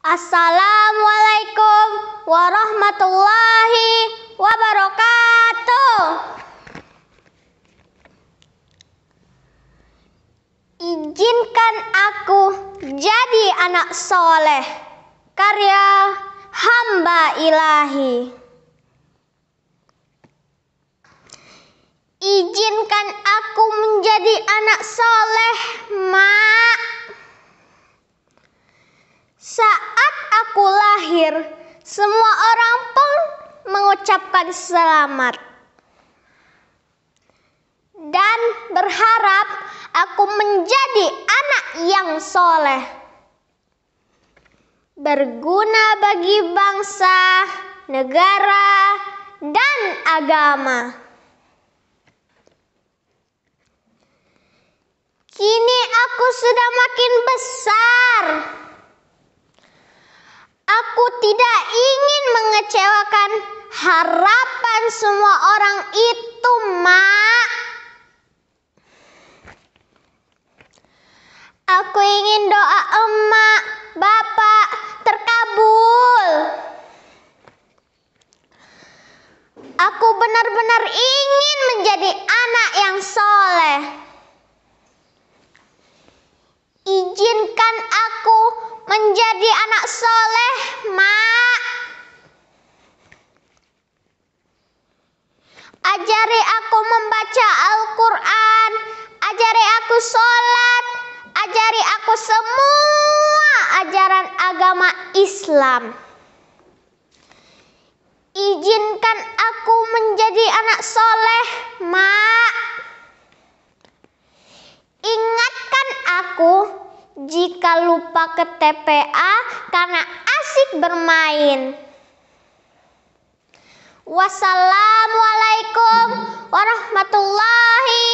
Assalamualaikum warahmatullahi wabarakatuh. Izinkan aku jadi anak soleh karya hamba ilahi. Izinkan aku menjadi anak soleh, Ma. berakhir, semua orang pun mengucapkan selamat. Dan berharap aku menjadi anak yang soleh. Berguna bagi bangsa, negara, dan agama. Kini aku sudah makin besar. tidak ingin mengecewakan harapan semua orang itu, Mak. Aku ingin doa emak, bapak terkabul. Aku benar-benar ingin menjadi anak yang soleh. Izinkan aku menjadi anak soleh Ajari aku membaca Al-Quran Ajari aku sholat Ajari aku semua ajaran agama Islam Izinkan aku menjadi anak soleh, Mak Ingatkan aku jika lupa ke TPA karena asik bermain Wassalamualaikum warahmatullahi